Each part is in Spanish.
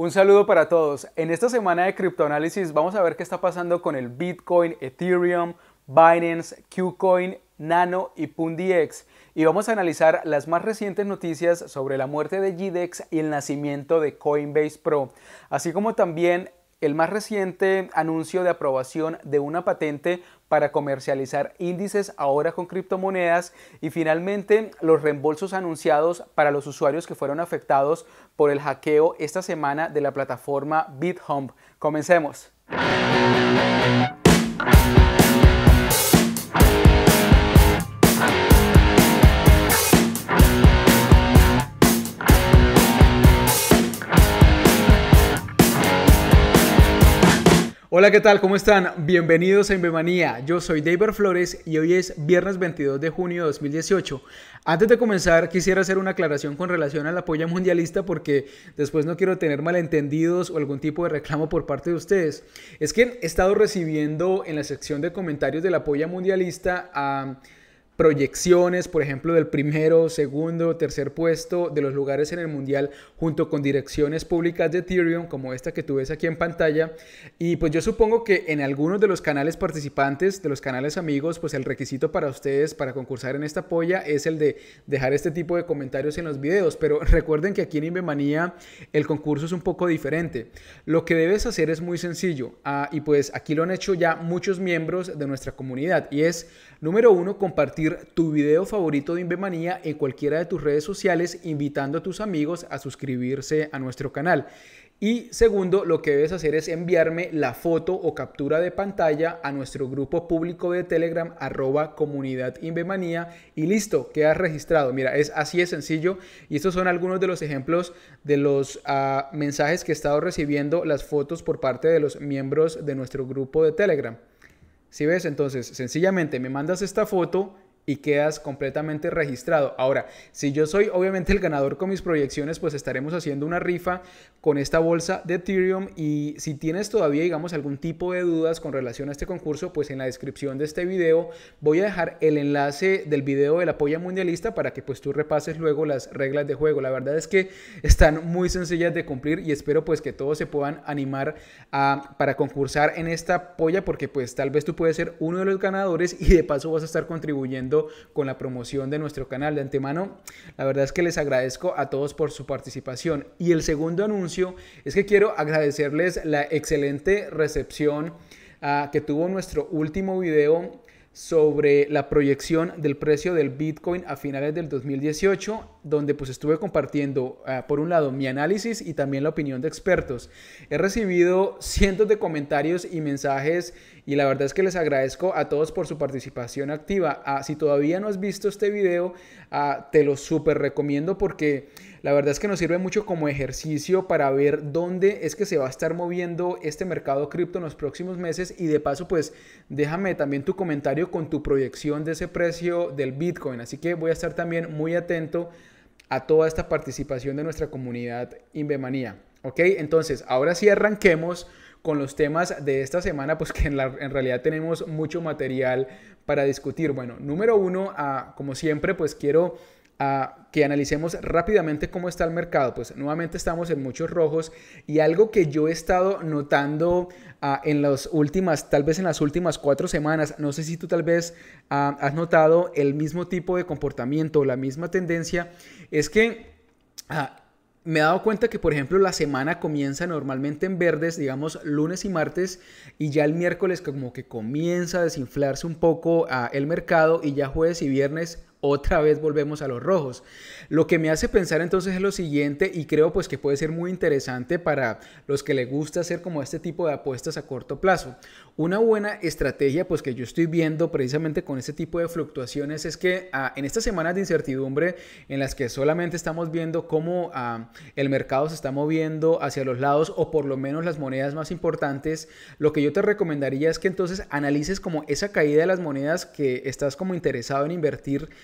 Un saludo para todos. En esta semana de criptoanálisis vamos a ver qué está pasando con el Bitcoin, Ethereum, Binance, Qcoin, Nano y PundiX. Y vamos a analizar las más recientes noticias sobre la muerte de GDEX y el nacimiento de Coinbase Pro, así como también el más reciente anuncio de aprobación de una patente para comercializar índices ahora con criptomonedas y finalmente los reembolsos anunciados para los usuarios que fueron afectados por el hackeo esta semana de la plataforma BitHump. Comencemos. Hola, ¿qué tal? ¿Cómo están? Bienvenidos a Invemanía. Yo soy David Flores y hoy es viernes 22 de junio de 2018. Antes de comenzar, quisiera hacer una aclaración con relación al apoyo mundialista porque después no quiero tener malentendidos o algún tipo de reclamo por parte de ustedes. Es que he estado recibiendo en la sección de comentarios del apoyo mundialista a proyecciones, por ejemplo, del primero, segundo, tercer puesto de los lugares en el mundial junto con direcciones públicas de Ethereum, como esta que tú ves aquí en pantalla. Y pues yo supongo que en algunos de los canales participantes, de los canales amigos, pues el requisito para ustedes para concursar en esta polla es el de dejar este tipo de comentarios en los videos. Pero recuerden que aquí en Invemanía el concurso es un poco diferente. Lo que debes hacer es muy sencillo ah, y pues aquí lo han hecho ya muchos miembros de nuestra comunidad y es, número uno, compartir tu video favorito de Invemanía en cualquiera de tus redes sociales, invitando a tus amigos a suscribirse a nuestro canal. Y segundo, lo que debes hacer es enviarme la foto o captura de pantalla a nuestro grupo público de Telegram, arroba comunidad Invemanía, y listo, quedas registrado. Mira, es así de sencillo. Y estos son algunos de los ejemplos de los ah, mensajes que he estado recibiendo, las fotos por parte de los miembros de nuestro grupo de Telegram. Si ves, entonces sencillamente me mandas esta foto y quedas completamente registrado. Ahora, si yo soy obviamente el ganador con mis proyecciones, pues estaremos haciendo una rifa con esta bolsa de Ethereum y si tienes todavía, digamos, algún tipo de dudas con relación a este concurso, pues en la descripción de este video voy a dejar el enlace del video de la polla mundialista para que pues tú repases luego las reglas de juego. La verdad es que están muy sencillas de cumplir y espero pues que todos se puedan animar a, para concursar en esta polla porque pues tal vez tú puedes ser uno de los ganadores y de paso vas a estar contribuyendo con la promoción de nuestro canal. De antemano, la verdad es que les agradezco a todos por su participación. Y el segundo anuncio es que quiero agradecerles la excelente recepción ah, que tuvo nuestro último video sobre la proyección del precio del Bitcoin a finales del 2018 donde pues estuve compartiendo ah, por un lado mi análisis y también la opinión de expertos. He recibido cientos de comentarios y mensajes y la verdad es que les agradezco a todos por su participación activa. Ah, si todavía no has visto este video, ah, te lo súper recomiendo porque la verdad es que nos sirve mucho como ejercicio para ver dónde es que se va a estar moviendo este mercado cripto en los próximos meses y de paso pues déjame también tu comentario con tu proyección de ese precio del Bitcoin. Así que voy a estar también muy atento a toda esta participación de nuestra comunidad Inbemanía. ¿Ok? Entonces, ahora sí arranquemos con los temas de esta semana, pues que en, la, en realidad tenemos mucho material para discutir. Bueno, número uno, ah, como siempre, pues quiero que analicemos rápidamente cómo está el mercado. Pues nuevamente estamos en muchos rojos y algo que yo he estado notando ah, en las últimas, tal vez en las últimas cuatro semanas, no sé si tú tal vez ah, has notado el mismo tipo de comportamiento, la misma tendencia, es que... Ah, me he dado cuenta que, por ejemplo, la semana comienza normalmente en verdes, digamos lunes y martes, y ya el miércoles como que comienza a desinflarse un poco el mercado, y ya jueves y viernes otra vez volvemos a los rojos. Lo que me hace pensar entonces es lo siguiente y creo pues que puede ser muy interesante para los que les gusta hacer como este tipo de apuestas a corto plazo. Una buena estrategia pues que yo estoy viendo precisamente con este tipo de fluctuaciones es que ah, en estas semanas de incertidumbre en las que solamente estamos viendo cómo ah, el mercado se está moviendo hacia los lados o por lo menos las monedas más importantes, lo que yo te recomendaría es que entonces analices como esa caída de las monedas que estás como interesado en invertir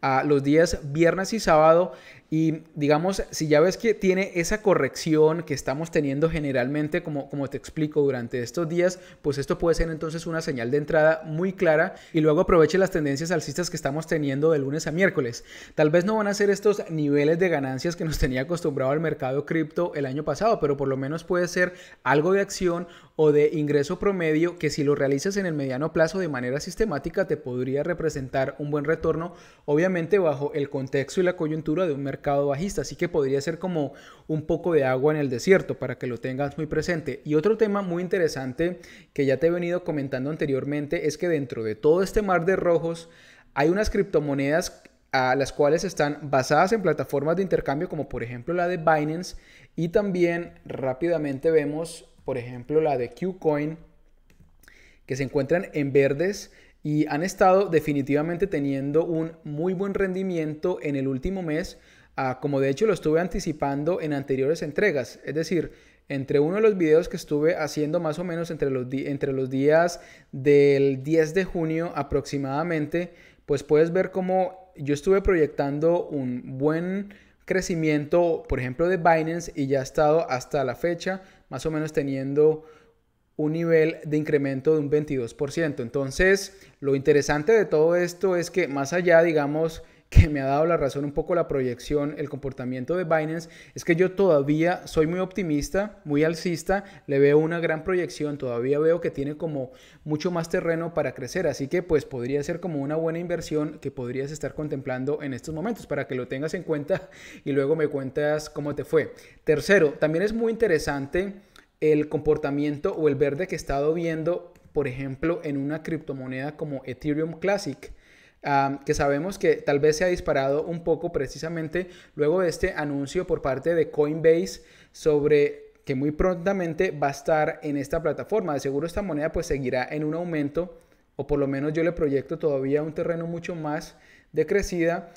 a los días viernes y sábado. Y digamos, si ya ves que tiene esa corrección que estamos teniendo generalmente, como, como te explico durante estos días, pues esto puede ser entonces una señal de entrada muy clara y luego aproveche las tendencias alcistas que estamos teniendo de lunes a miércoles. Tal vez no van a ser estos niveles de ganancias que nos tenía acostumbrado el mercado cripto el año pasado, pero por lo menos puede ser algo de acción o de ingreso promedio que si lo realizas en el mediano plazo de manera sistemática te podría representar un buen retorno. Obviamente bajo el contexto y la coyuntura de un mercado bajista, así que podría ser como un poco de agua en el desierto para que lo tengas muy presente. Y otro tema muy interesante que ya te he venido comentando anteriormente es que dentro de todo este mar de rojos hay unas criptomonedas a las cuales están basadas en plataformas de intercambio como por ejemplo la de Binance y también rápidamente vemos por ejemplo la de Qcoin que se encuentran en verdes y han estado definitivamente teniendo un muy buen rendimiento en el último mes, ah, como de hecho lo estuve anticipando en anteriores entregas. Es decir, entre uno de los videos que estuve haciendo más o menos entre los, entre los días del 10 de junio aproximadamente, pues puedes ver cómo yo estuve proyectando un buen crecimiento, por ejemplo, de Binance y ya ha estado hasta la fecha más o menos teniendo un nivel de incremento de un 22%. Entonces, lo interesante de todo esto es que más allá, digamos, que me ha dado la razón un poco la proyección, el comportamiento de Binance, es que yo todavía soy muy optimista, muy alcista, le veo una gran proyección, todavía veo que tiene como mucho más terreno para crecer, así que pues podría ser como una buena inversión que podrías estar contemplando en estos momentos para que lo tengas en cuenta y luego me cuentas cómo te fue. Tercero, también es muy interesante el comportamiento o el verde que he estado viendo, por ejemplo, en una criptomoneda como Ethereum Classic, que sabemos que tal vez se ha disparado un poco precisamente luego de este anuncio por parte de Coinbase sobre que muy prontamente va a estar en esta plataforma. De seguro esta moneda pues seguirá en un aumento o por lo menos yo le proyecto todavía un terreno mucho más decrecida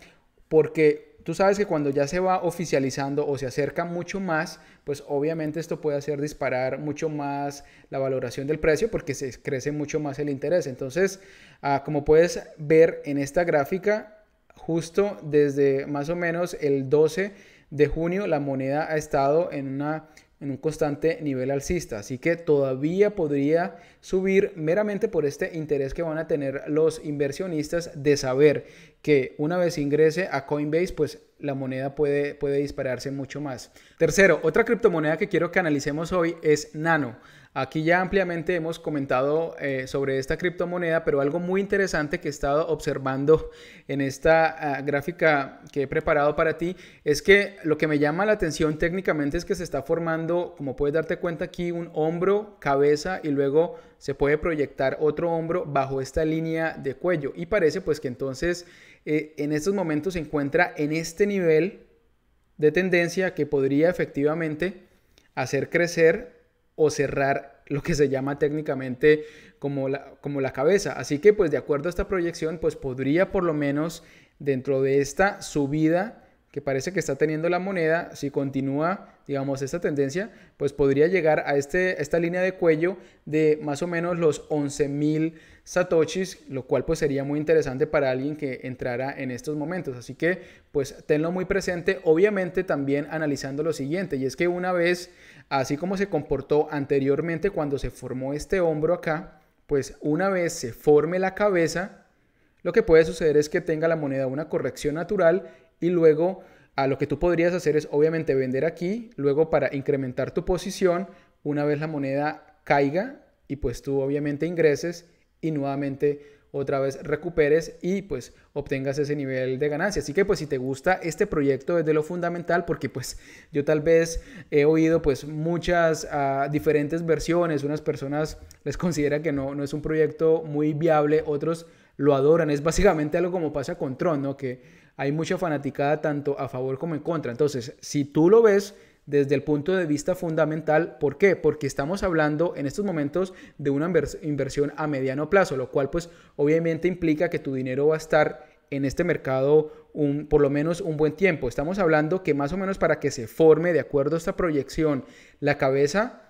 porque tú sabes que cuando ya se va oficializando o se acerca mucho más, pues obviamente esto puede hacer disparar mucho más la valoración del precio porque se crece mucho más el interés. Entonces, ah, como puedes ver en esta gráfica, justo desde más o menos el 12 de junio la moneda ha estado en una en un constante nivel alcista. Así que todavía podría subir meramente por este interés que van a tener los inversionistas de saber que una vez ingrese a Coinbase, pues la moneda puede, puede dispararse mucho más. Tercero, otra criptomoneda que quiero que analicemos hoy es Nano. Aquí ya ampliamente hemos comentado eh, sobre esta criptomoneda, pero algo muy interesante que he estado observando en esta ah, gráfica que he preparado para ti es que lo que me llama la atención técnicamente es que se está formando, como puedes darte cuenta aquí, un hombro, cabeza y luego se puede proyectar otro hombro bajo esta línea de cuello. Y parece pues que entonces eh, en estos momentos se encuentra en este nivel de tendencia que podría efectivamente hacer crecer o cerrar lo que se llama técnicamente como la, como la cabeza. Así que pues de acuerdo a esta proyección pues podría por lo menos dentro de esta subida que parece que está teniendo la moneda, si continúa, digamos, esta tendencia, pues podría llegar a este, esta línea de cuello de más o menos los 11.000 satoshis, lo cual pues sería muy interesante para alguien que entrara en estos momentos. Así que pues tenlo muy presente, obviamente también analizando lo siguiente, y es que una vez Así como se comportó anteriormente cuando se formó este hombro acá, pues una vez se forme la cabeza, lo que puede suceder es que tenga la moneda una corrección natural y luego a ah, lo que tú podrías hacer es obviamente vender aquí, luego para incrementar tu posición, una vez la moneda caiga y pues tú obviamente ingreses y nuevamente otra vez recuperes y pues obtengas ese nivel de ganancia. Así que pues si te gusta este proyecto es de lo fundamental porque pues yo tal vez he oído pues muchas ah, diferentes versiones, unas personas les considera que no, no es un proyecto muy viable, otros lo adoran, es básicamente algo como pasa con Tron, ¿no? Que hay mucha fanaticada tanto a favor como en contra. Entonces, si tú lo ves desde el punto de vista fundamental. ¿Por qué? Porque estamos hablando en estos momentos de una inversión a mediano plazo, lo cual pues obviamente implica que tu dinero va a estar en este mercado un, por lo menos un buen tiempo. Estamos hablando que más o menos para que se forme de acuerdo a esta proyección la cabeza,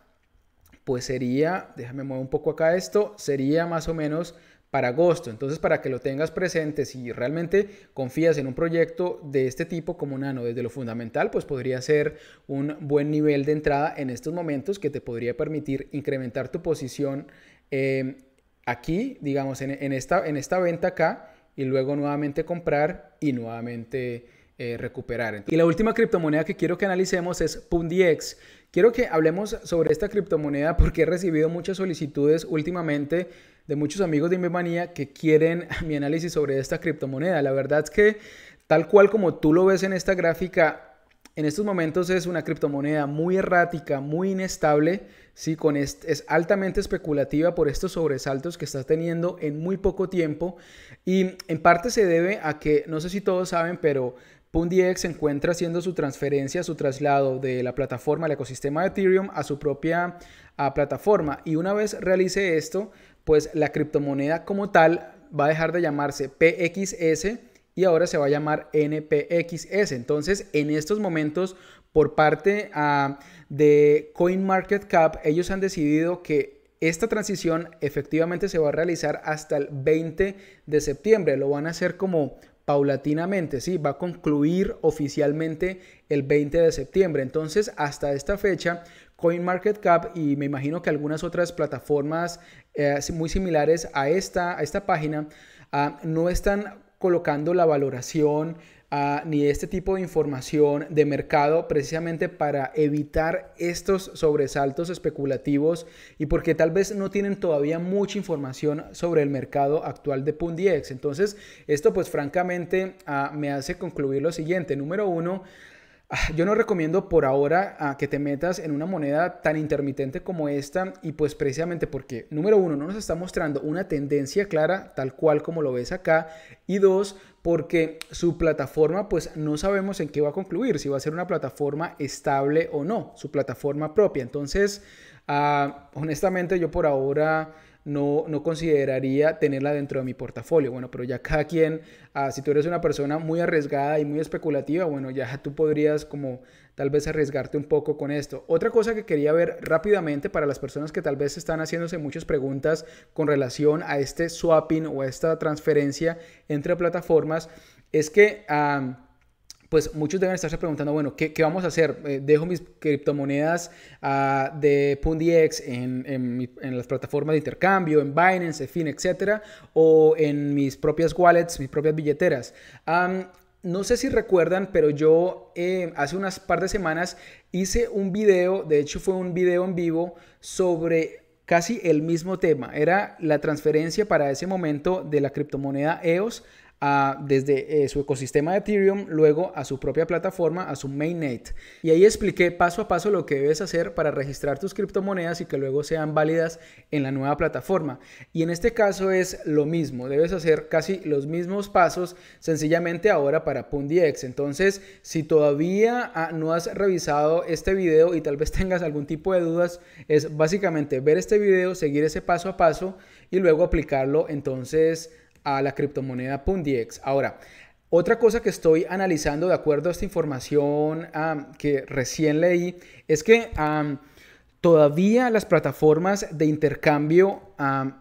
pues sería, déjame mover un poco acá esto, sería más o menos para agosto. Entonces, para que lo tengas presente, si realmente confías en un proyecto de este tipo como Nano desde lo fundamental, pues podría ser un buen nivel de entrada en estos momentos que te podría permitir incrementar tu posición eh, aquí, digamos, en, esta, en esta venta acá, y luego nuevamente comprar y nuevamente... Eh, recuperar. y la última criptomoneda que quiero que analicemos es Pundiex. Quiero que hablemos sobre esta criptomoneda porque he recibido muchas solicitudes últimamente de muchos amigos de Invemanía que quieren mi análisis sobre esta criptomoneda. La verdad es que tal cual como tú lo ves en esta gráfica, en estos momentos es una criptomoneda muy errática, muy inestable, ¿sí? Con es altamente especulativa por estos sobresaltos que estás teniendo en muy poco tiempo y en parte se debe a que, no sé si todos saben, pero PundiX se encuentra haciendo su transferencia, su traslado de la plataforma, el ecosistema de Ethereum a su propia plataforma. Y una vez realice esto, pues la criptomoneda como tal va a dejar de llamarse PXS y ahora se va a llamar NPXS. Entonces, en estos momentos, por parte ah, de CoinMarketCap, ellos han decidido que esta transición efectivamente se va a realizar hasta el 20 de septiembre. Lo van a hacer como paulatinamente, ¿sí? Va a concluir oficialmente el 20 de septiembre. Entonces, hasta esta fecha, CoinMarketCap y me imagino que algunas otras plataformas eh, muy similares a esta, a esta página ah, no están colocando la valoración ni este tipo de información de mercado precisamente para evitar estos sobresaltos especulativos y porque tal vez no tienen todavía mucha información sobre el mercado actual de Pundiex. Entonces, esto pues francamente ah, me hace concluir lo siguiente. Número uno, ah, yo no recomiendo por ahora ah, que te metas en una moneda tan intermitente como esta y pues precisamente porque, número uno, no nos está mostrando una tendencia clara tal cual como lo ves acá y dos, porque su plataforma pues no sabemos en qué va a concluir, si va a ser una plataforma estable o no, su plataforma propia. Entonces, ah, honestamente yo por ahora no, consideraría tenerla dentro de mi portafolio. Bueno, pero ya cada quien, ah, si tú eres una persona muy arriesgada y muy especulativa, bueno, ya tú podrías como tal vez arriesgarte un poco con esto. Otra cosa que quería ver rápidamente para las personas que tal vez están haciéndose muchas preguntas con relación a este swapping o a esta transferencia entre plataformas es que... Ah, pues muchos deben estarse preguntando, bueno, ¿qué, vamos a hacer? Eh, ¿Dejo mis criptomonedas ah, de Pundi en, en, las plataformas de intercambio, en Binance, en fin, etcétera? ¿O en mis propias wallets, mis propias billeteras? no sé si recuerdan, pero yo eh, hace unas par de semanas hice un video, de hecho fue un video en vivo, sobre casi el mismo tema. Era la transferencia para ese momento de la criptomoneda EOS desde eh, su ecosistema de Ethereum, luego a su propia plataforma, a su mainnet. Y ahí expliqué paso a paso lo que debes hacer para registrar tus criptomonedas y que luego sean válidas en la nueva plataforma. Y en este caso es lo mismo, debes hacer casi los mismos pasos sencillamente ahora para Pundiex. Entonces, si todavía ah, no has revisado este video y tal vez tengas algún tipo de dudas, es básicamente ver este video, seguir ese paso a paso y luego aplicarlo entonces a la criptomoneda Pundiex. Ahora, otra cosa que estoy analizando de acuerdo a esta información que recién leí es que todavía las plataformas de intercambio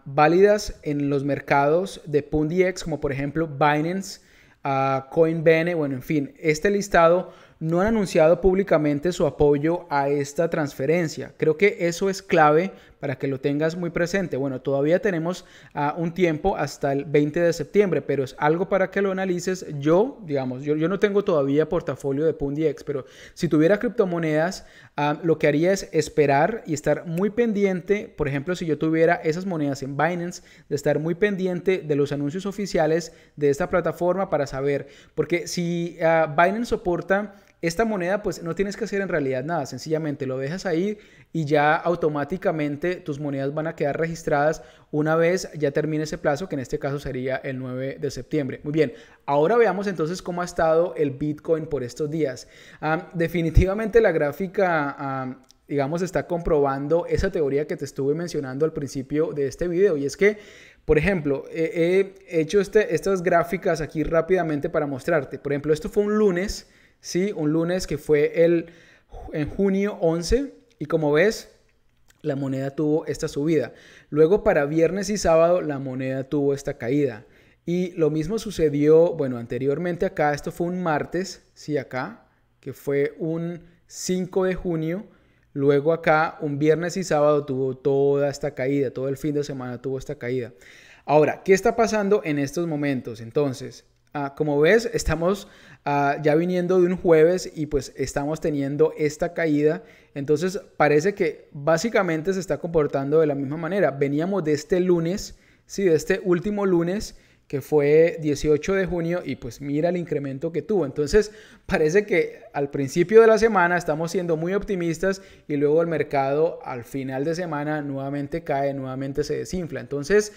válidas en los mercados de Pundiex, como por ejemplo Binance, ah, CoinBene, bueno, en fin, este listado no han anunciado públicamente su apoyo a esta transferencia. Creo que eso es clave para que lo tengas muy presente. Bueno, todavía tenemos ah, un tiempo hasta el 20 de septiembre, pero es algo para que lo analices. Yo, digamos, yo, yo no tengo todavía portafolio de PundiX, pero si tuviera criptomonedas, ah, lo que haría es esperar y estar muy pendiente, por ejemplo, si yo tuviera esas monedas en Binance, de estar muy pendiente de los anuncios oficiales de esta plataforma para saber, porque si ah, Binance soporta esta moneda pues no tienes que hacer en realidad nada, sencillamente lo dejas ahí y ya automáticamente tus monedas van a quedar registradas una vez ya termine ese plazo, que en este caso sería el 9 de septiembre. Muy bien, ahora veamos entonces cómo ha estado el Bitcoin por estos días. definitivamente la gráfica... digamos, está comprobando esa teoría que te estuve mencionando al principio de este video. Y es que, por ejemplo, he hecho este, estas gráficas aquí rápidamente para mostrarte. Por ejemplo, esto fue un lunes ¿sí? Un lunes que fue el, en junio 11 y como ves, la moneda tuvo esta subida. Luego para viernes y sábado la moneda tuvo esta caída. Y lo mismo sucedió, bueno, anteriormente acá, esto fue un martes, sí, acá, que fue un 5 de junio. Luego acá, un viernes y sábado tuvo toda esta caída, todo el fin de semana tuvo esta caída. Ahora, ¿qué está pasando en estos momentos? Entonces, Ah, como ves, estamos ah, ya viniendo de un jueves y pues estamos teniendo esta caída. Entonces parece que básicamente se está comportando de la misma manera. Veníamos de este lunes, sí, de este último lunes que fue 18 de junio y pues mira el incremento que tuvo. Entonces parece que al principio de la semana estamos siendo muy optimistas y luego el mercado al final de semana nuevamente cae, nuevamente se desinfla. Entonces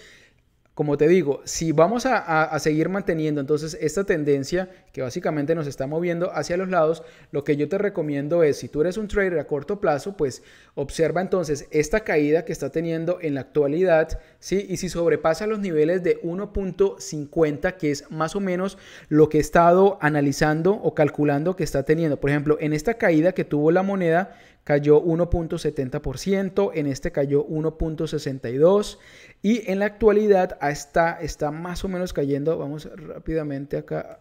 como te digo, si vamos a, seguir manteniendo entonces esta tendencia que básicamente nos está moviendo hacia los lados, lo que yo te recomiendo es, si tú eres un trader a corto plazo, pues observa entonces esta caída que está teniendo en la actualidad, ¿sí? Y si sobrepasa los niveles de 1.50, que es más o menos lo que he estado analizando o calculando que está teniendo. Por ejemplo, en esta caída que tuvo la moneda, cayó 1.70%, en este cayó 1.62% y en la actualidad ah, está, está más o menos cayendo, vamos rápidamente acá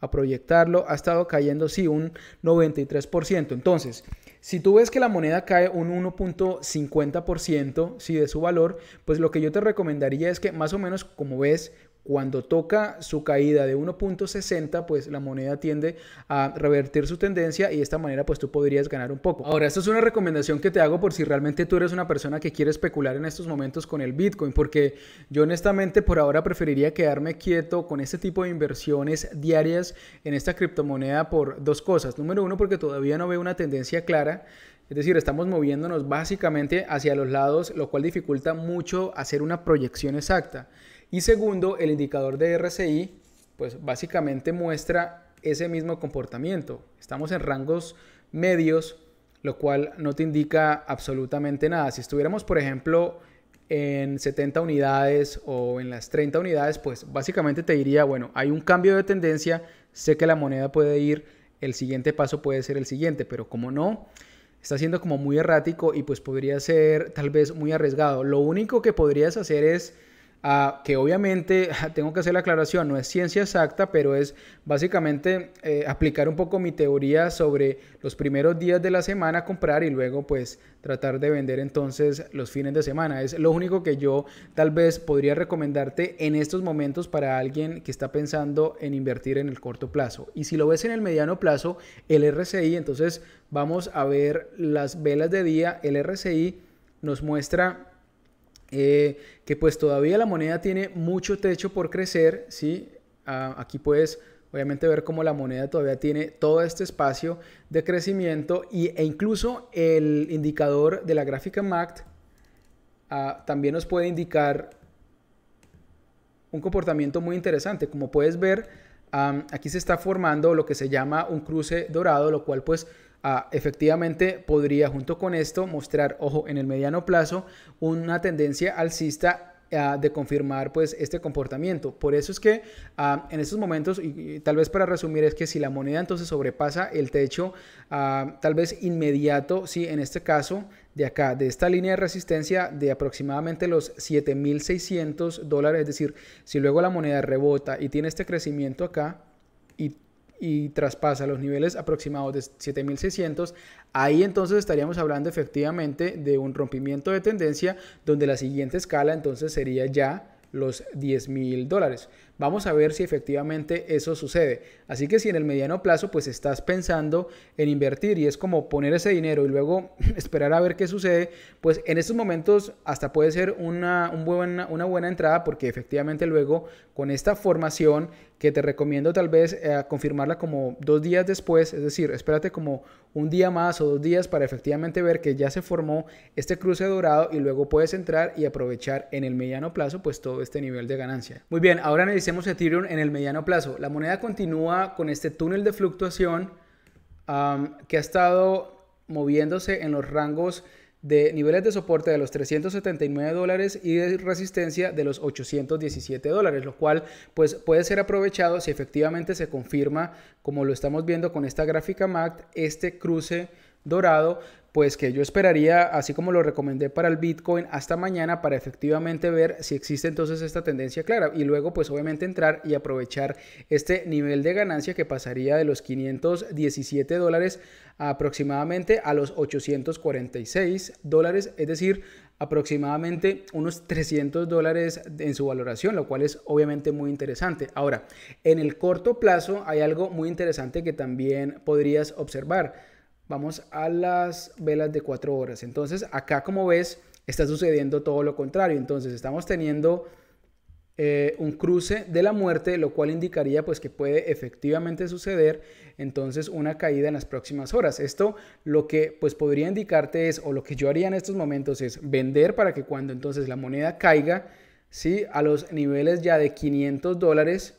a proyectarlo, ha estado cayendo, sí, un 93%. Entonces, si tú ves que la moneda cae un 1.50%, si de su valor, pues lo que yo te recomendaría es que más o menos, como ves, cuando toca su caída de 1.60, pues la moneda tiende a revertir su tendencia y de esta manera pues tú podrías ganar un poco. Ahora, esto es una recomendación que te hago por si realmente tú eres una persona que quiere especular en estos momentos con el Bitcoin, porque yo honestamente por ahora preferiría quedarme quieto con este tipo de inversiones diarias en esta criptomoneda por dos cosas. Número uno, porque todavía no veo una tendencia clara es decir, estamos moviéndonos básicamente hacia los lados, lo cual dificulta mucho hacer una proyección exacta. Y segundo, el indicador de RSI, pues básicamente muestra ese mismo comportamiento. Estamos en rangos medios, lo cual no te indica absolutamente nada. Si estuviéramos, por ejemplo, en 70 unidades o en las 30 unidades, pues básicamente te diría, bueno, hay un cambio de tendencia, sé que la moneda puede ir, el siguiente paso puede ser el siguiente, pero como no, está siendo como muy errático y pues podría ser tal vez muy arriesgado. Lo único que podrías hacer es que obviamente, tengo que hacer la aclaración, no es ciencia exacta, pero es básicamente eh, aplicar un poco mi teoría sobre los primeros días de la semana comprar y luego pues tratar de vender entonces los fines de semana. Es lo único que yo tal vez podría recomendarte en estos momentos para alguien que está pensando en invertir en el corto plazo. Y si lo ves en el mediano plazo, el RCI, entonces vamos a ver las velas de día, el RCI nos muestra eh, que pues todavía la moneda tiene mucho techo por crecer, ¿sí? Ah, aquí puedes obviamente ver cómo la moneda todavía tiene todo este espacio de crecimiento y, e incluso el indicador de la gráfica MACD ah, también nos puede indicar un comportamiento muy interesante. Como puedes ver, ah, aquí se está formando lo que se llama un cruce dorado, lo cual pues efectivamente podría junto con esto mostrar, ojo, en el mediano plazo una tendencia alcista ah, de confirmar pues este comportamiento. Por eso es que ah, en estos momentos, y, tal vez para resumir, es que si la moneda entonces sobrepasa el techo, ah, tal vez inmediato, si en este caso de acá, de esta línea de resistencia de aproximadamente los 7.600 dólares, es decir, si luego la moneda rebota y tiene este crecimiento acá, y y traspasa los niveles aproximados de 7600, ahí entonces estaríamos hablando efectivamente de un rompimiento de tendencia donde la siguiente escala entonces sería ya los 10 mil dólares. Vamos a ver si efectivamente eso sucede. Así que si en el mediano plazo pues estás pensando en invertir y es como poner ese dinero y luego esperar a ver qué sucede, pues en estos momentos hasta puede ser una, una buena entrada porque efectivamente luego con esta formación que te recomiendo tal vez eh, confirmarla como dos días después, es decir, espérate como un día más o dos días para efectivamente ver que ya se formó este cruce dorado y luego puedes entrar y aprovechar en el mediano plazo pues todo este nivel de ganancia. Muy bien, ahora analicemos Ethereum en el mediano plazo. La moneda continúa con este túnel de fluctuación que ha estado moviéndose en los rangos de niveles de soporte de los 379 dólares y de resistencia de los 817 dólares, lo cual pues puede ser aprovechado si efectivamente se confirma, como lo estamos viendo con esta gráfica MACD, este cruce dorado pues que yo esperaría, así como lo recomendé para el Bitcoin, hasta mañana para efectivamente ver si existe entonces esta tendencia clara y luego pues obviamente entrar y aprovechar este nivel de ganancia que pasaría de los 517 dólares aproximadamente a los 846 dólares, es decir, aproximadamente unos 300 dólares en su valoración, lo cual es obviamente muy interesante. Ahora, en el corto plazo hay algo muy interesante que también podrías observar vamos a las velas de 4 horas. Entonces, acá como ves, está sucediendo todo lo contrario. Entonces, estamos teniendo eh, un cruce de la muerte, lo cual indicaría pues que puede efectivamente suceder entonces una caída en las próximas horas. Esto lo que pues podría indicarte es, o lo que yo haría en estos momentos es vender para que cuando entonces la moneda caiga, ¿sí? A los niveles ya de 500 dólares,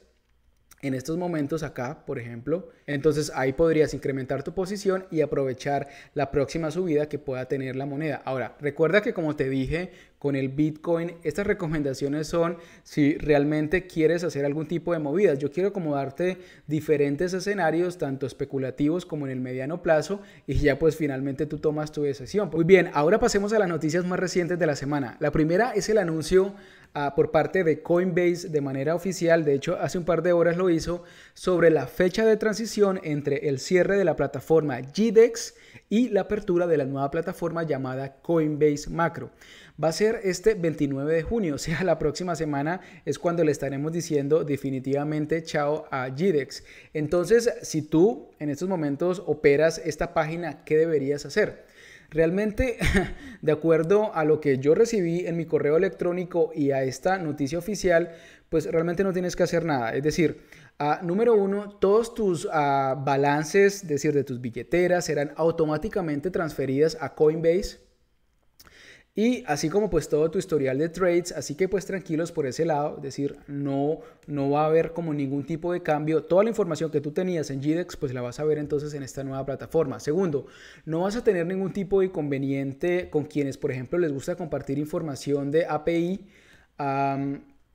en estos momentos acá, por ejemplo, entonces ahí podrías incrementar tu posición y aprovechar la próxima subida que pueda tener la moneda. Ahora, recuerda que como te dije con el Bitcoin, estas recomendaciones son si realmente quieres hacer algún tipo de movidas. Yo quiero acomodarte diferentes escenarios, tanto especulativos como en el mediano plazo, y ya pues finalmente tú tomas tu decisión. Muy bien, ahora pasemos a las noticias más recientes de la semana. La primera es el anuncio ah, por parte de Coinbase de manera oficial, de hecho hace un par de horas lo hizo, sobre la fecha de transición entre el cierre de la plataforma GDEX y la apertura de la nueva plataforma llamada Coinbase Macro. Va a ser este 29 de junio, o sea, la próxima semana es cuando le estaremos diciendo definitivamente chao a GDEX. Entonces, si tú en estos momentos operas esta página, ¿qué deberías hacer? Realmente, de acuerdo a lo que yo recibí en mi correo electrónico y a esta noticia oficial, pues realmente no tienes que hacer nada. Es decir, Ah, número uno, todos tus ah, balances, decir, de tus billeteras, serán automáticamente transferidas a Coinbase. Y así como pues todo tu historial de trades, así que pues tranquilos por ese lado, es decir, no, no va a haber como ningún tipo de cambio. Toda la información que tú tenías en GDEX pues la vas a ver entonces en esta nueva plataforma. Segundo, no vas a tener ningún tipo de inconveniente con quienes por ejemplo les gusta compartir información de API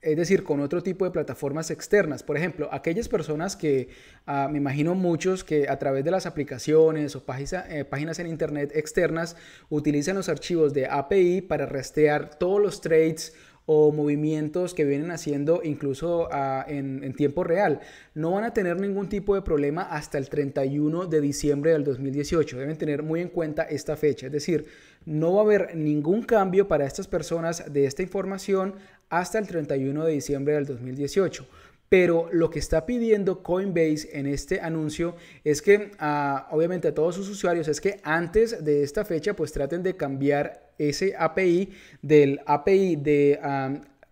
es decir, con otro tipo de plataformas externas. Por ejemplo, aquellas personas que ah, me imagino muchos que a través de las aplicaciones o eh, páginas en Internet externas utilizan los archivos de API para rastrear todos los trades o movimientos que vienen haciendo incluso ah, en, en, tiempo real. No van a tener ningún tipo de problema hasta el 31 de diciembre del 2018. Deben tener muy en cuenta esta fecha. Es decir, no va a haber ningún cambio para estas personas de esta información hasta el 31 de diciembre del 2018. Pero lo que está pidiendo Coinbase en este anuncio es que, obviamente, a todos sus usuarios es que antes de esta fecha, pues traten de cambiar ese API del API de,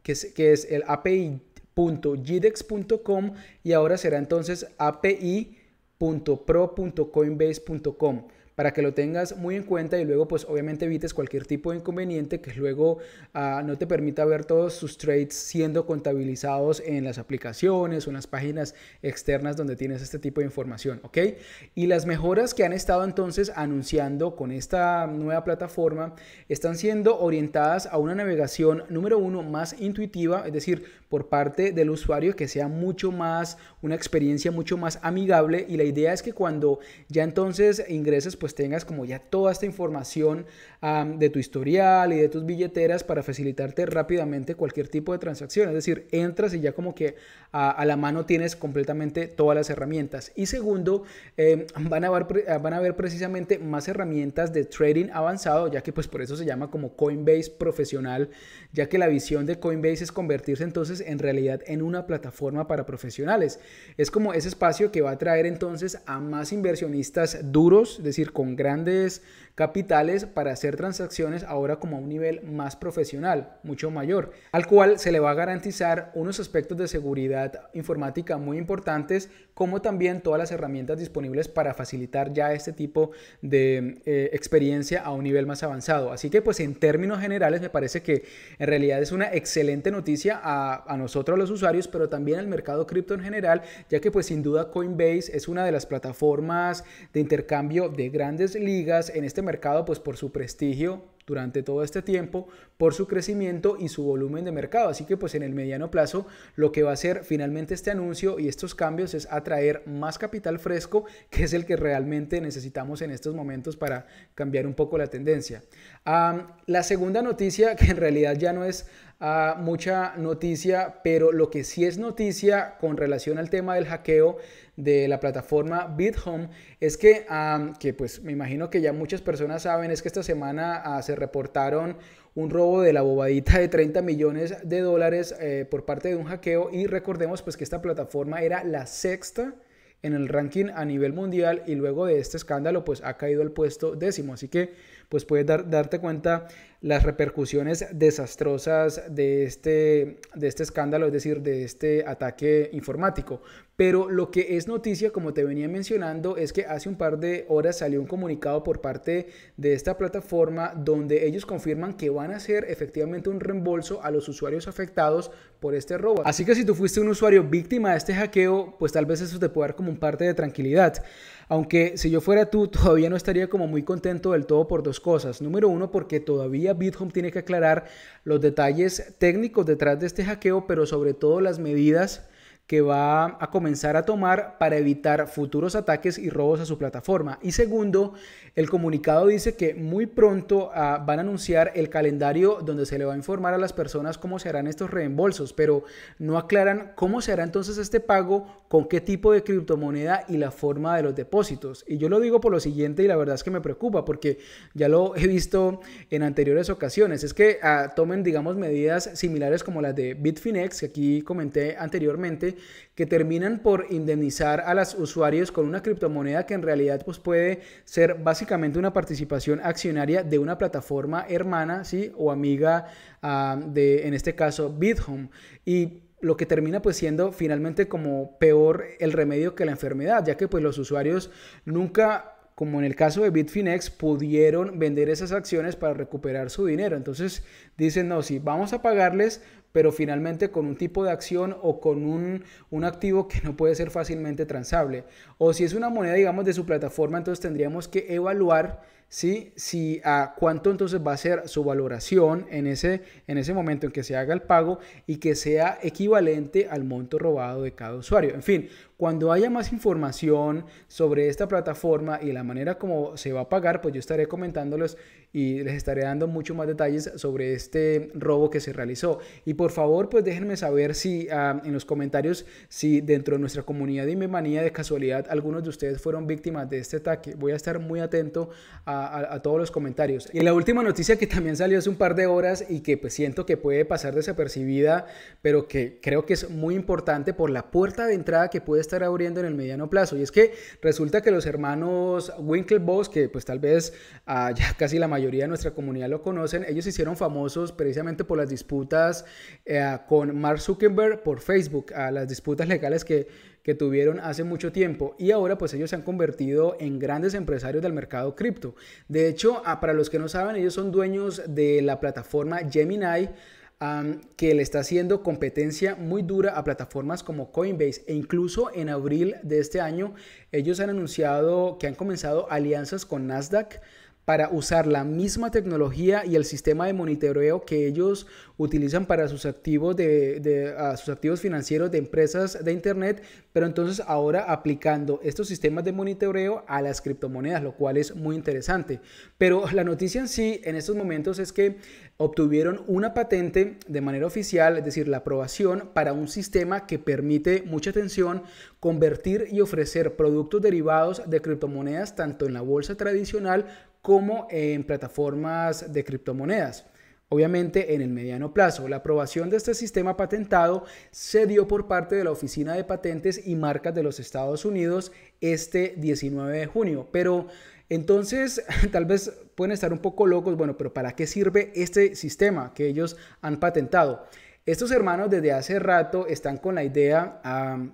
que, es, que es el API.gidex.com y ahora será entonces API.pro.coinbase.com para que lo tengas muy en cuenta y luego pues obviamente evites cualquier tipo de inconveniente que luego ah, no te permita ver todos sus trades siendo contabilizados en las aplicaciones o en las páginas externas donde tienes este tipo de información, ¿ok? Y las mejoras que han estado entonces anunciando con esta nueva plataforma están siendo orientadas a una navegación número uno más intuitiva, es decir, por parte del usuario que sea mucho más, una experiencia mucho más amigable y la idea es que cuando ya entonces ingreses pues tengas como ya toda esta información de tu historial y de tus billeteras para facilitarte rápidamente cualquier tipo de transacción, es decir, entras y ya como que a, la mano tienes completamente todas las herramientas. Y segundo, em, van, a ver, van a ver precisamente más herramientas de trading avanzado, ya que pues por eso se llama como Coinbase profesional, ya que la visión de Coinbase es convertirse entonces en realidad en una plataforma para profesionales. Es como ese espacio que va a traer entonces a más inversionistas duros, es decir, con grandes capitales para hacer transacciones ahora como a un nivel más profesional, mucho mayor, al cual se le va a garantizar unos aspectos de seguridad informática muy importantes, como también todas las herramientas disponibles para facilitar ya este tipo de eh, experiencia a un nivel más avanzado. Así que pues en términos generales me parece que en realidad es una excelente noticia a, a nosotros los usuarios, pero también al mercado cripto en general, ya que pues sin duda Coinbase es una de las plataformas de intercambio de grandes ligas en este mercado pues por su prestigio durante todo este tiempo por su crecimiento y su volumen de mercado. Así que pues en el mediano plazo lo que va a hacer finalmente este anuncio y estos cambios es atraer más capital fresco que es el que realmente necesitamos en estos momentos para cambiar un poco la tendencia. la segunda noticia que en realidad ya no es ah, mucha noticia pero lo que sí es noticia con relación al tema del hackeo de la plataforma BitHome es que, pues me imagino que ya muchas personas saben, es que esta semana ah, se reportaron un robo de la bobadita de 30 millones de dólares eh, por parte de un hackeo y recordemos pues que esta plataforma era la sexta en el ranking a nivel mundial y luego de este escándalo pues ha caído al puesto décimo. Así que pues puedes darte cuenta las repercusiones desastrosas de este, de este escándalo, es decir, de este ataque informático. Pero lo que es noticia, como te venía mencionando, es que hace un par de horas salió un comunicado por parte de esta plataforma donde ellos confirman que van a hacer efectivamente un reembolso a los usuarios afectados por este robo. Así que si tú fuiste un usuario víctima de este hackeo, pues tal vez eso te pueda dar como un parte de tranquilidad. Aunque si yo fuera tú, todavía no estaría como muy contento del todo por dos cosas. Número uno, porque todavía BitHome tiene que aclarar los detalles técnicos detrás de este hackeo, pero sobre todo las medidas que va a comenzar a tomar para evitar futuros ataques y robos a su plataforma. Y segundo, el comunicado dice que muy pronto ah, van a anunciar el calendario donde se le va a informar a las personas cómo se harán estos reembolsos, pero no aclaran cómo se hará entonces este pago, con qué tipo de criptomoneda y la forma de los depósitos. Y yo lo digo por lo siguiente y la verdad es que me preocupa porque ya lo he visto en anteriores ocasiones, es que ah, tomen digamos medidas similares como las de Bitfinex que aquí comenté anteriormente que terminan por indemnizar a los usuarios con una criptomoneda que en realidad pues, puede ser básicamente una participación accionaria de una plataforma hermana ¿sí? o amiga ah, de, en este caso, BitHome. Y lo que termina pues siendo finalmente como peor el remedio que la enfermedad, ya que pues los usuarios nunca como en el caso de Bitfinex, pudieron vender esas acciones para recuperar su dinero. Entonces dicen, no, si vamos a pagarles, pero finalmente con un tipo de acción o con un, activo que no puede ser fácilmente transable. O si es una moneda, digamos, de su plataforma, entonces tendríamos que evaluar ¿sí? si a cuánto entonces va a ser su valoración en ese, en ese momento en que se haga el pago y que sea equivalente al monto robado de cada usuario. En fin, cuando haya más información sobre esta plataforma y la manera como se va a pagar, pues yo estaré comentándolos y les estaré dando mucho más detalles sobre este robo que se realizó. Y por favor, pues déjenme saber si ah, en los comentarios, si dentro de nuestra comunidad de Inmemanía de casualidad algunos de ustedes fueron víctimas de este ataque. Voy a estar muy atento a, todos los comentarios. Y la última noticia que también salió hace un par de horas y que pues siento que puede pasar desapercibida, pero que creo que es muy importante por la puerta de entrada que puede estará abriendo en el mediano plazo. Y es que resulta que los hermanos Winklevoss, que pues tal vez ah, ya casi la mayoría de nuestra comunidad lo conocen, ellos se hicieron famosos precisamente por las disputas eh, con Mark Zuckerberg por Facebook, a las disputas legales que, que tuvieron hace mucho tiempo y ahora pues ellos se han convertido en grandes empresarios del mercado cripto. De hecho, ah, para los que no saben, ellos son dueños de la plataforma Gemini que le está haciendo competencia muy dura a plataformas como Coinbase e incluso en abril de este año ellos han anunciado que han comenzado alianzas con Nasdaq para usar la misma tecnología y el sistema de monitoreo que ellos utilizan para sus activos, de, ah, sus activos financieros de empresas de Internet, pero entonces ahora aplicando estos sistemas de monitoreo a las criptomonedas, lo cual es muy interesante. Pero la noticia en sí en estos momentos es que obtuvieron una patente de manera oficial, es decir, la aprobación para un sistema que permite, mucha atención, convertir y ofrecer productos derivados de criptomonedas tanto en la bolsa tradicional como en plataformas de criptomonedas. Obviamente, en el mediano plazo, la aprobación de este sistema patentado se dio por parte de la Oficina de Patentes y Marcas de los Estados Unidos este 19 de junio. Pero entonces, tal vez pueden estar un poco locos, bueno, pero ¿para qué sirve este sistema que ellos han patentado? Estos hermanos desde hace rato están con la idea,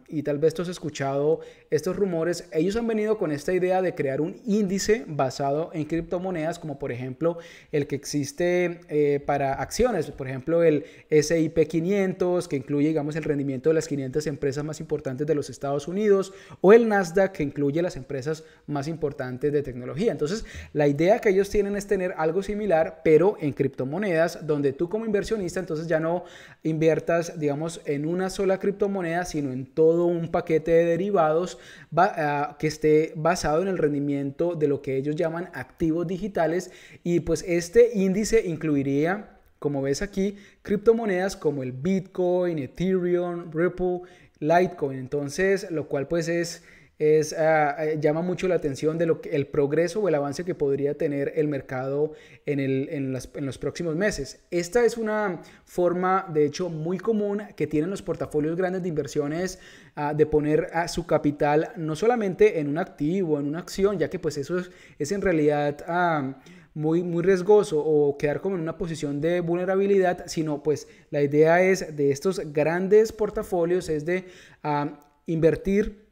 y tal vez tú has escuchado estos rumores, ellos han venido con esta idea de crear un índice basado en criptomonedas, como por ejemplo el que existe eh, para acciones, por ejemplo el SIP 500, que incluye, digamos, el rendimiento de las 500 empresas más importantes de los Estados Unidos, o el Nasdaq, que incluye las empresas más importantes de tecnología. Entonces, la idea que ellos tienen es tener algo similar, pero en criptomonedas, donde tú como inversionista, entonces ya no inviertas, digamos, en una sola criptomoneda, sino en todo un paquete de derivados Ah, que esté basado en el rendimiento de lo que ellos llaman activos digitales y pues este índice incluiría como ves aquí, criptomonedas como el Bitcoin, Ethereum, Ripple, Litecoin. Entonces, lo cual pues es es, ah, eh, llama mucho la atención de lo que, el progreso o el avance que podría tener el mercado en, en, los próximos meses. Esta es una forma, de hecho, muy común que tienen los portafolios grandes de inversiones ah, de poner a ah, su capital no solamente en un activo, en una acción, ya que pues eso es, en realidad... muy, muy riesgoso o quedar como en una posición de vulnerabilidad, sino pues la idea es de estos grandes portafolios es de invertir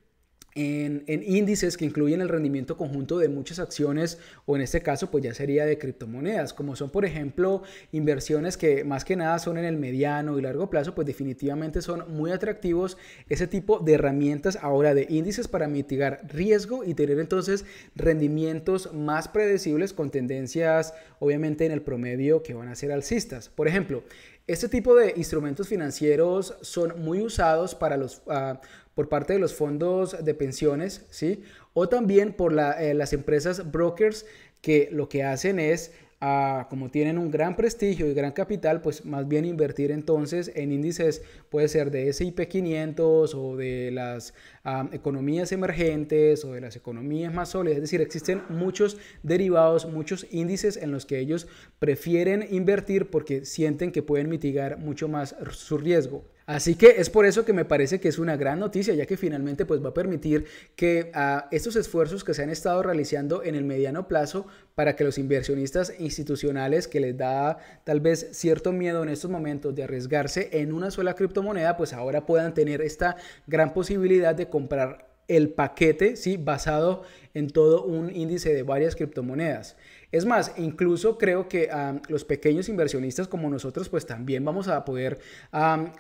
en, índices que incluyen el rendimiento conjunto de muchas acciones o en este caso pues ya sería de criptomonedas, como son por ejemplo inversiones que más que nada son en el mediano y largo plazo, pues definitivamente son muy atractivos ese tipo de herramientas ahora de índices para mitigar riesgo y tener entonces rendimientos más predecibles con tendencias obviamente en el promedio que van a ser alcistas. Por ejemplo, este tipo de instrumentos financieros son muy usados para los... Ah, por parte de los fondos de pensiones, ¿sí? O también por eh, las empresas brokers que lo que hacen es, ah, como tienen un gran prestigio y gran capital, pues más bien invertir entonces en índices, puede ser de SIP 500 o de las ah, economías emergentes o de las economías más sólidas. Es decir, existen muchos derivados, muchos índices en los que ellos prefieren invertir porque sienten que pueden mitigar mucho más su riesgo. Así que es por eso que me parece que es una gran noticia, ya que finalmente pues va a permitir que ah, estos esfuerzos que se han estado realizando en el mediano plazo para que los inversionistas institucionales que les da tal vez cierto miedo en estos momentos de arriesgarse en una sola criptomoneda, pues ahora puedan tener esta gran posibilidad de comprar el paquete, ¿sí? Basado en todo un índice de varias criptomonedas. Es más, incluso creo que los pequeños inversionistas como nosotros, pues también vamos a poder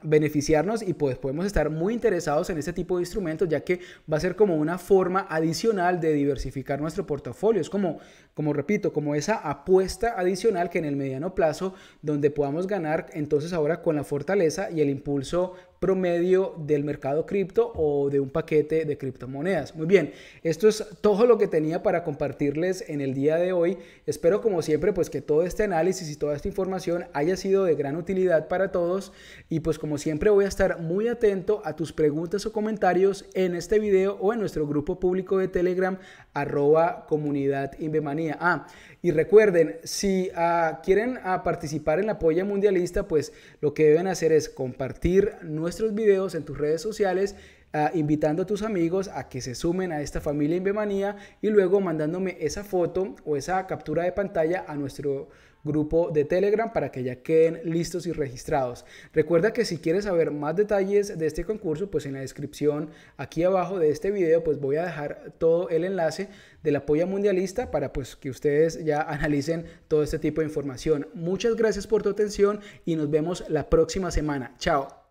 beneficiarnos y pues podemos estar muy interesados en este tipo de instrumentos, ya que va a ser como una forma adicional de diversificar nuestro portafolio. Es como, como repito, como esa apuesta adicional que en el mediano plazo, donde podamos ganar entonces ahora con la fortaleza y el impulso promedio del mercado cripto o de un paquete de criptomonedas. Muy bien, esto es todo lo que tenía para compartirles en el día de hoy. Espero como siempre pues que todo este análisis y toda esta información haya sido de gran utilidad para todos y pues como siempre voy a estar muy atento a tus preguntas o comentarios en este video o en nuestro grupo público de Telegram arroba comunidad Invemanía. Ah, y recuerden, si ah, quieren ah, participar en la polla mundialista pues lo que deben hacer es compartir nuestros videos en tus redes sociales ah, invitando a tus amigos a que se sumen a esta familia en Bemanía y luego mandándome esa foto o esa captura de pantalla a nuestro grupo de Telegram para que ya queden listos y registrados. Recuerda que si quieres saber más detalles de este concurso, pues en la descripción aquí abajo de este video pues voy a dejar todo el enlace del apoyo mundialista para pues que ustedes ya analicen todo este tipo de información. Muchas gracias por tu atención y nos vemos la próxima semana. Chao.